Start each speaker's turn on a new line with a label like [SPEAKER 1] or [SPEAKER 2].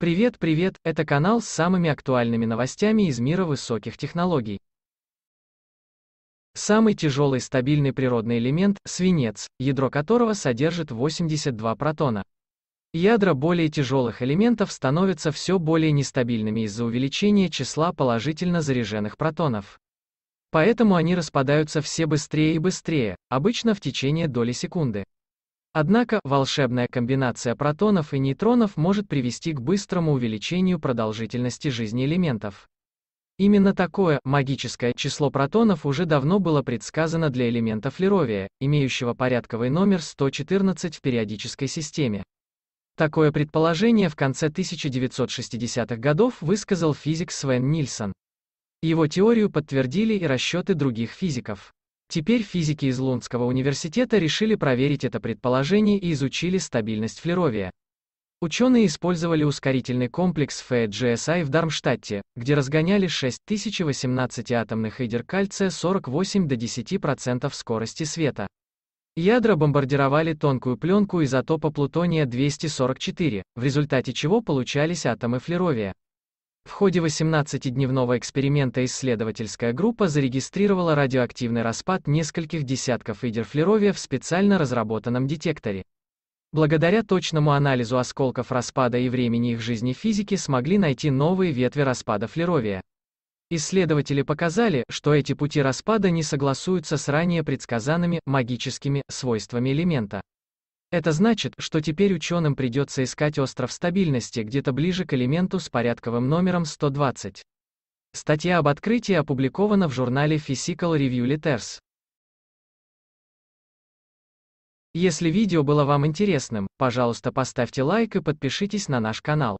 [SPEAKER 1] Привет, привет, это канал с самыми актуальными новостями из мира высоких технологий. Самый тяжелый стабильный природный элемент – свинец, ядро которого содержит 82 протона. Ядра более тяжелых элементов становятся все более нестабильными из-за увеличения числа положительно заряженных протонов. Поэтому они распадаются все быстрее и быстрее, обычно в течение доли секунды. Однако, волшебная комбинация протонов и нейтронов может привести к быстрому увеличению продолжительности жизни элементов. Именно такое, магическое, число протонов уже давно было предсказано для элемента флеровия, имеющего порядковый номер 114 в периодической системе. Такое предположение в конце 1960-х годов высказал физик Свен Нильсон. Его теорию подтвердили и расчеты других физиков. Теперь физики из Лундского университета решили проверить это предположение и изучили стабильность флеровия. Ученые использовали ускорительный комплекс FEGSI в Дармштадте, где разгоняли 6018 атомных ядер кальция 48 до 10% скорости света. Ядра бомбардировали тонкую пленку изотопа плутония-244, в результате чего получались атомы флеровия. В ходе 18-дневного эксперимента исследовательская группа зарегистрировала радиоактивный распад нескольких десятков идер флеровия в специально разработанном детекторе. Благодаря точному анализу осколков распада и времени их жизни физики смогли найти новые ветви распада флеровия. Исследователи показали, что эти пути распада не согласуются с ранее предсказанными магическими свойствами элемента. Это значит, что теперь ученым придется искать остров стабильности где-то ближе к элементу с порядковым номером 120. Статья об открытии опубликована в журнале Physical Review Letters. Если видео было вам интересным, пожалуйста поставьте лайк и подпишитесь на наш канал.